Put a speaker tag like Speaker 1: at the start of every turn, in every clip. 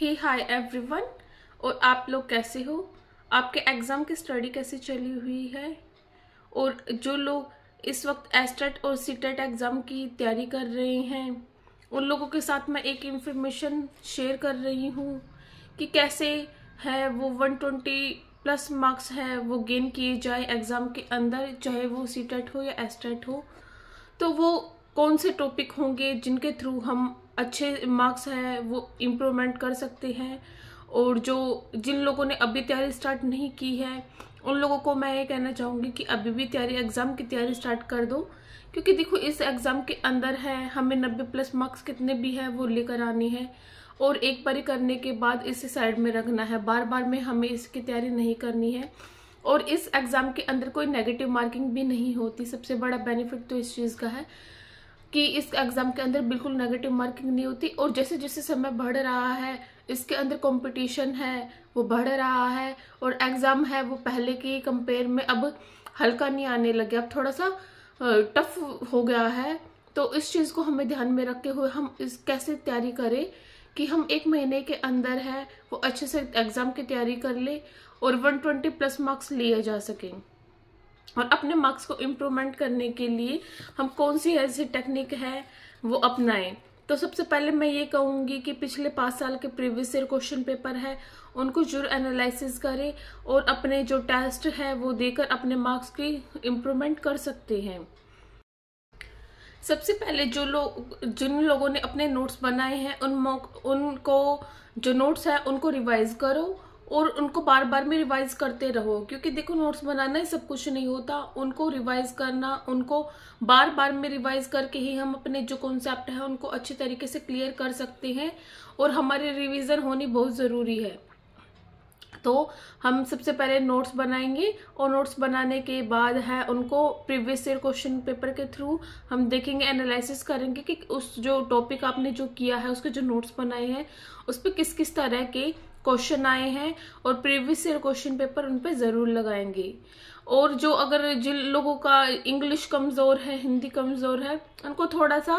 Speaker 1: हे hi everyone और आप लोग कैसे हो आपके एग्ज़ाम की स्टडी कैसे चली हुई है और जो लोग इस वक्त एस्टेट और सीटेट एग्ज़ाम की तैयारी कर रहे हैं उन लोगों के साथ मैं एक इन्फॉर्मेशन शेयर कर रही हूँ कि कैसे है वो 120 प्लस मार्क्स है वो गेन किए जाए एग्ज़ाम के अंदर चाहे वो सीटेट हो या एस्टेट हो तो वो कौन से टॉपिक होंगे जिनके थ्रू हम अच्छे मार्क्स हैं वो इम्प्रूवमेंट कर सकते हैं और जो जिन लोगों ने अभी तैयारी स्टार्ट नहीं की है उन लोगों को मैं ये कहना चाहूँगी कि अभी भी तैयारी एग्ज़ाम की तैयारी स्टार्ट कर दो क्योंकि देखो इस एग्ज़ाम के अंदर है हमें नब्बे प्लस मार्क्स कितने भी हैं वो लेकर आनी है और एक बारी करने के बाद इसे साइड में रखना है बार बार में हमें इसकी तैयारी नहीं करनी है और इस एग्ज़ाम के अंदर कोई नेगेटिव मार्किंग भी नहीं होती सबसे बड़ा बेनिफिट तो इस चीज़ का है कि इस एग्ज़ाम के अंदर बिल्कुल नेगेटिव मार्किंग नहीं होती और जैसे जैसे समय बढ़ रहा है इसके अंदर कंपटीशन है वो बढ़ रहा है और एग्ज़ाम है वो पहले की कंपेयर में अब हल्का नहीं आने लगे अब थोड़ा सा टफ हो गया है तो इस चीज़ को हमें ध्यान में रखते हुए हम इस कैसे तैयारी करें कि हम एक महीने के अंदर है वो अच्छे से एग्ज़ाम की तैयारी कर ले और 120 प्लस मार्क्स लिए जा सकें और अपने मार्क्स को इम्प्रूवमेंट करने के लिए हम कौन सी ऐसी टेक्निक है वो अपनाएं तो सबसे पहले मैं ये कहूँगी कि पिछले पाँच साल के प्रीवियस ईयर क्वेश्चन पेपर है उनको जरूर एनालिसिस करें और अपने जो टेस्ट है वो देकर अपने मार्क्स की इम्प्रूवमेंट कर सकते हैं सबसे पहले जो लोग जिन लोगों ने अपने नोट्स बनाए हैं उन उनको जो नोट्स हैं उनको रिवाइज करो और उनको बार बार में रिवाइज करते रहो क्योंकि देखो नोट्स बनाना ही सब कुछ नहीं होता उनको रिवाइज करना उनको बार बार में रिवाइज करके ही हम अपने जो कॉन्सेप्ट है उनको अच्छे तरीके से क्लियर कर सकते हैं और हमारे रिविज़न होनी बहुत ज़रूरी है तो हम सबसे पहले नोट्स बनाएंगे और नोट्स बनाने के बाद है उनको प्रीवियस ईयर क्वेश्चन पेपर के थ्रू हम देखेंगे एनालिसिस करेंगे कि उस जो टॉपिक आपने जो किया है उसके जो नोट्स बनाए हैं उस पर किस किस तरह के क्वेश्चन आए हैं और प्रीवियस ईयर क्वेश्चन पेपर उन पर ज़रूर लगाएंगे और जो अगर जिन लोगों का इंग्लिश कमज़ोर है हिंदी कमज़ोर है उनको थोड़ा सा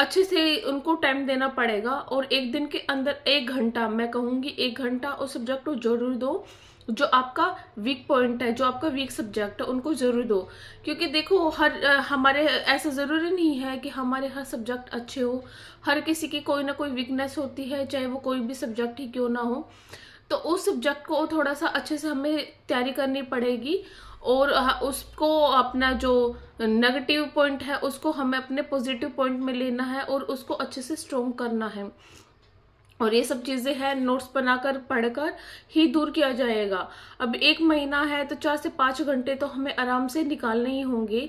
Speaker 1: अच्छे से उनको टाइम देना पड़ेगा और एक दिन के अंदर एक घंटा मैं कहूँगी एक घंटा उस सब्जेक्ट को जरूर दो जो आपका वीक पॉइंट है जो आपका वीक सब्जेक्ट है उनको ज़रूर दो क्योंकि देखो हर हमारे ऐसा ज़रूरी नहीं है कि हमारे हर सब्जेक्ट अच्छे हो हर किसी की कोई ना कोई वीकनेस होती है चाहे वो कोई भी सब्जेक्ट ही क्यों ना हो तो उस सब्जेक्ट को थोड़ा सा अच्छे से हमें तैयारी करनी पड़ेगी और उसको अपना जो नेगेटिव पॉइंट है उसको हमें अपने पॉजिटिव पॉइंट में लेना है और उसको अच्छे से स्ट्रोंग करना है और ये सब चीज़ें हैं नोट्स बनाकर पढ़कर ही दूर किया जाएगा अब एक महीना है तो चार से पाँच घंटे तो हमें आराम से निकालने ही होंगे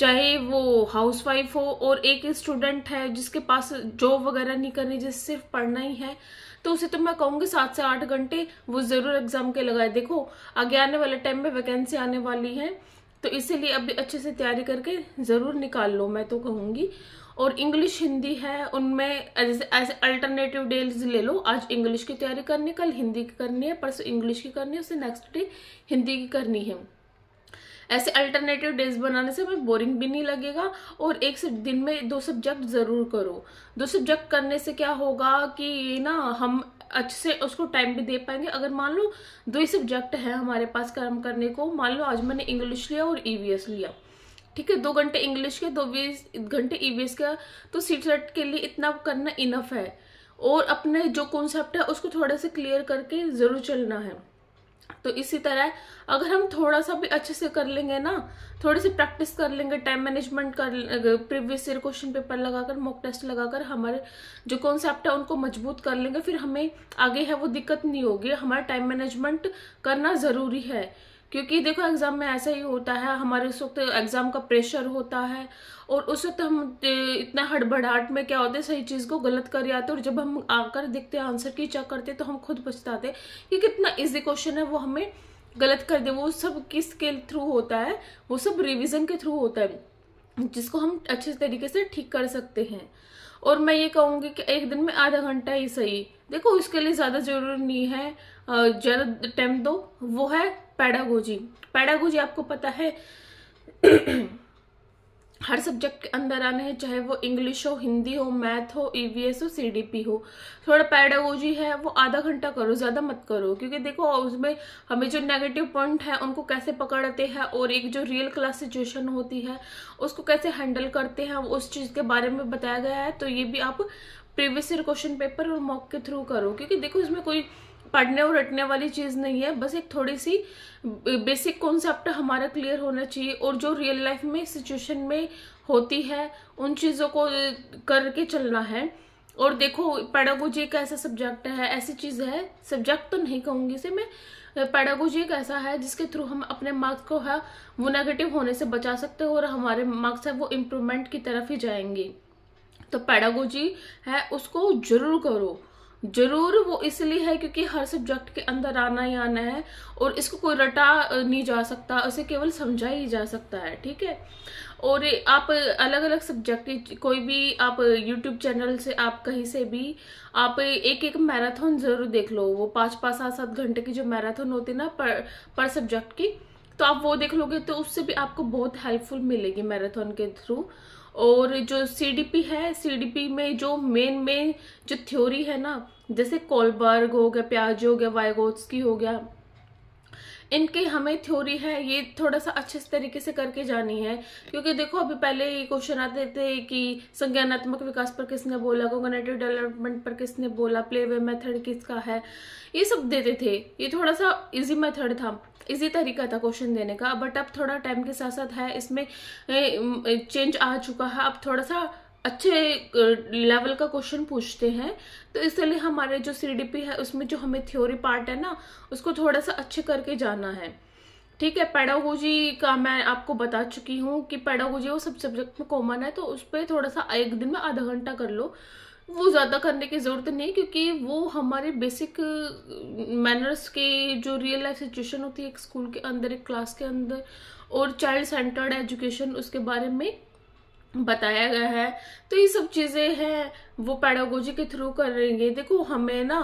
Speaker 1: चाहे वो हाउसवाइफ हो और एक स्टूडेंट है जिसके पास जॉब वगैरह नहीं करनी जिसे सिर्फ पढ़ना ही है तो उसे तो मैं कहूँगी सात से आठ घंटे वो ज़रूर एग्ज़ाम के लगाए देखो आगे आने वाले टाइम में वैकेंसी आने वाली है तो इसीलिए अभी अच्छे से तैयारी करके ज़रूर निकाल लो मैं तो कहूँगी और इंग्लिश हिंदी है उनमें जैसे एज अल्टरनेटिव डेज ले लो आज इंग्लिश की तैयारी करनी कल हिंदी की करनी है परसों इंग्लिश की करनी है उससे नेक्स्ट डे हिंदी की करनी है ऐसे अल्टरनेटिव डेज बनाने से हमें बोरिंग भी नहीं लगेगा और एक से दिन में दो सब्जेक्ट ज़रूर करो दो सब्जेक्ट करने से क्या होगा कि ना हम अच्छे से उसको टाइम भी दे पाएंगे अगर मान लो दो ही सब्जेक्ट है हमारे पास कर्म करने को मान लो आज मैंने इंग्लिश लिया और ईवीएस e लिया ठीक है दो घंटे इंग्लिश के दो बीस घंटे ईवीएस e का तो सीट सेट के लिए इतना करना इनफ है और अपने जो कॉन्सेप्ट है उसको थोड़ा से क्लियर करके ज़रूर चलना है तो इसी तरह अगर हम थोड़ा सा भी अच्छे से कर लेंगे ना थोड़ी सी प्रैक्टिस कर लेंगे टाइम मैनेजमेंट कर प्रीवियस ईयर क्वेश्चन पेपर लगाकर मॉक टेस्ट लगाकर हमारे जो कॉन्सेप्ट है उनको मजबूत कर लेंगे फिर हमें आगे है वो दिक्कत नहीं होगी हमारा टाइम मैनेजमेंट करना ज़रूरी है क्योंकि देखो एग्ज़ाम में ऐसा ही होता है हमारे उस वक्त एग्ज़ाम का प्रेशर होता है और उस वक्त हम इतना हड़बड़ाहट में क्या होते सही चीज़ को गलत कर जाते और जब हम आकर देखते आंसर की चेक करते तो हम खुद पछताते कि कितना ईजी क्वेश्चन है वो हमें गलत कर दे वो सब किस के थ्रू होता है वो सब रिविज़न के थ्रू होता है जिसको हम अच्छे तरीके से ठीक कर सकते हैं और मैं ये कहूँगी कि एक दिन में आधा घंटा ही सही देखो इसके लिए ज़्यादा ज़रूरी नहीं है ज़्यादा टाइम दो वो है पैडागोजी पैडागोजी आपको पता है हर सब्जेक्ट के अंदर आने हैं चाहे वो इंग्लिश हो हिंदी हो मैथ हो ईवीएस e हो सीडीपी हो थोड़ा पैडागोजी है वो आधा घंटा करो ज़्यादा मत करो क्योंकि देखो उसमें हमें जो नेगेटिव पॉइंट है उनको कैसे पकड़ते हैं और एक जो रियल क्लास सिचुएशन होती है उसको कैसे हैंडल करते हैं उस चीज़ के बारे में बताया गया है तो ये भी आप प्रीवियस ईयर क्वेश्चन पेपर और मॉक के थ्रू करो क्योंकि देखो इसमें कोई पढ़ने और रटने वाली चीज़ नहीं है बस एक थोड़ी सी बेसिक कॉन्सेप्ट हमारा क्लियर होना चाहिए और जो रियल लाइफ में सिचुएशन में होती है उन चीज़ों को करके चलना है और देखो पैडागोजी एक ऐसा सब्जेक्ट है ऐसी चीज़ है सब्जेक्ट तो नहीं कहूँगी इसे मैं पैडागोजी एक ऐसा है जिसके थ्रू हम अपने मार्क्स को है वो नेगेटिव होने से बचा सकते हो और हमारे मार्क्स है वो इम्प्रूवमेंट की तरफ ही जाएंगे तो पैडागोजी है उसको जरूर करो जरूर वो इसलिए है क्योंकि हर सब्जेक्ट के अंदर आना ही आना है और इसको कोई रटा नहीं जा सकता उसे केवल समझा ही जा सकता है ठीक है और आप अलग अलग सब्जेक्ट कोई भी आप यूट्यूब चैनल से आप कहीं से भी आप एक एक मैराथन ज़रूर देख लो वो पाँच पाँच सात सात घंटे की जो मैराथन होती है ना पर पर सब्जेक्ट की तो आप वो देख लोगे तो उससे भी आपको बहुत हेल्पफुल मिलेगी मैराथन के थ्रू और जो पी है पी में जो मेन मेन जो थ्योरी है ना जैसे कोलबर्ग हो गया प्याज हो गया की हो गया इनके हमें थ्योरी है ये थोड़ा सा अच्छे तरीके से करके जानी है क्योंकि देखो अभी पहले ये क्वेश्चन आते थे कि संज्ञानात्मक विकास पर किसने बोला कोगनेटिव डेवलपमेंट पर किसने बोला प्ले वे मेथड किसका है ये सब देते थे ये थोड़ा सा इजी मेथड था इजी तरीका था क्वेश्चन देने का बट अब थोड़ा टाइम के साथ साथ है इसमें चेंज आ चुका है अब थोड़ा सा अच्छे लेवल का क्वेश्चन पूछते हैं तो इसलिए हमारे जो सी है उसमें जो हमें थ्योरी पार्ट है ना उसको थोड़ा सा अच्छे करके जाना है ठीक है पेडागोजी का मैं आपको बता चुकी हूँ कि पेडागोजी वो सब सब्जेक्ट में कॉमन है तो उस पर थोड़ा सा एक दिन में आधा घंटा कर लो वो ज़्यादा करने की ज़रूरत नहीं क्योंकि वो हमारे बेसिक मैनर्स के जो रियल लाइफ सिचुएशन होती है एक स्कूल के अंदर एक क्लास के अंदर और चाइल्ड सेंटर्ड एजुकेशन उसके बारे में बताया गया है तो ये सब चीज़ें हैं वो पैडागोजी के थ्रू करेंगे देखो हमें ना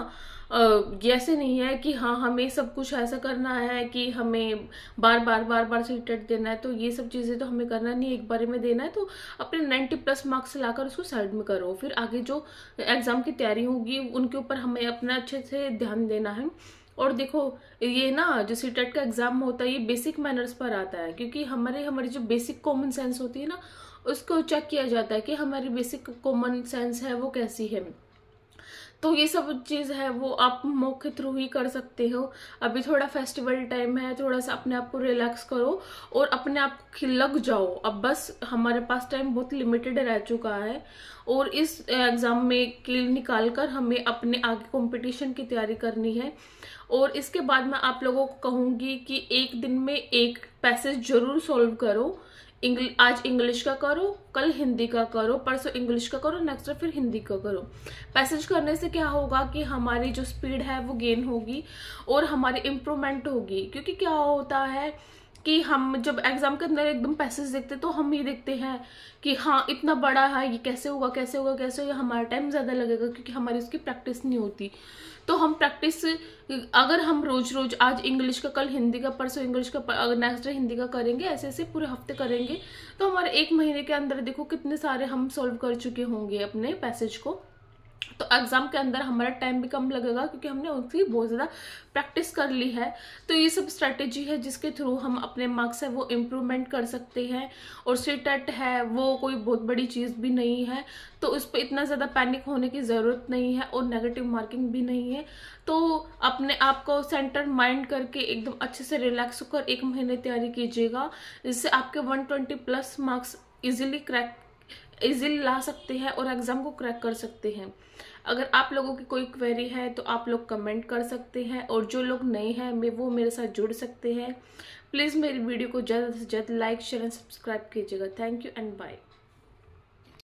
Speaker 1: ऐसे नहीं है कि हाँ हमें सब कुछ ऐसा करना है कि हमें बार बार बार बार सर्टिफिकेट देना है तो ये सब चीज़ें तो हमें करना नहीं एक बारे में देना है तो अपने नाइन्टी प्लस मार्क्स लाकर उसको साइड में करो फिर आगे जो एग्ज़ाम की तैयारी होगी उनके ऊपर हमें अपना अच्छे से ध्यान देना है और देखो ये ना जो सी टेट का एग्ज़ाम होता है ये बेसिक मैनर्स पर आता है क्योंकि हमारे हमारी जो बेसिक कॉमन सेंस होती है ना उसको चेक किया जाता है कि हमारी बेसिक कॉमन सेंस है वो कैसी है तो ये सब चीज़ है वो आप मौक के थ्रू ही कर सकते हो अभी थोड़ा फेस्टिवल टाइम है थोड़ा सा अपने आप को रिलैक्स करो और अपने आप खिलक जाओ अब बस हमारे पास टाइम बहुत लिमिटेड रह चुका है और इस एग्ज़ाम में किल निकाल कर हमें अपने आगे कंपटीशन की तैयारी करनी है और इसके बाद मैं आप लोगों को कहूँगी कि एक दिन में एक पैसेज जरूर सॉल्व करो इंग्ल, आज इंग्लिश का करो कल हिंदी का करो परसों इंग्लिश का करो नेक्स्ट डे तो फिर हिंदी का करो पैसेज करने से क्या होगा कि हमारी जो स्पीड है वो गेन होगी और हमारी इम्प्रूवमेंट होगी क्योंकि क्या होता है कि हम जब एग्जाम के अंदर एकदम पैसेज देखते तो हम ये देखते हैं कि हाँ इतना बड़ा है ये कैसे होगा कैसे होगा कैसे होगा हमारा टाइम ज़्यादा लगेगा क्योंकि हमारी उसकी प्रैक्टिस नहीं होती तो हम प्रैक्टिस अगर हम रोज रोज आज इंग्लिश का कल हिंदी का परसों इंग्लिश का नेक्स्ट डे हिंदी का करेंगे ऐसे ऐसे पूरे हफ्ते करेंगे तो हमारे एक महीने के अंदर देखो कितने सारे हम सॉल्व कर चुके होंगे अपने पैसेज को तो एग्ज़ाम के अंदर हमारा टाइम भी कम लगेगा क्योंकि हमने उसकी बहुत ज़्यादा प्रैक्टिस कर ली है तो ये सब स्ट्रेटेजी है जिसके थ्रू हम अपने मार्क्स है वो इम्प्रूवमेंट कर सकते हैं और सीटेट है वो कोई बहुत बड़ी चीज़ भी नहीं है तो उस पर इतना ज़्यादा पैनिक होने की ज़रूरत नहीं है और नेगेटिव मार्किंग भी नहीं है तो अपने आप को सेंटर माइंड करके एकदम अच्छे से रिलैक्स होकर एक महीने तैयारी कीजिएगा जिससे आपके one plus marks easily crack easily ला सकते हैं और एग्ज़ाम को क्रैक कर सकते हैं अगर आप लोगों की कोई क्वेरी है तो आप लोग कमेंट कर सकते हैं और जो लोग नए हैं वो मेरे साथ जुड़ सकते हैं प्लीज़ मेरी वीडियो को जल्द से जल्द लाइक शेयर एंड सब्सक्राइब कीजिएगा थैंक यू एंड बाय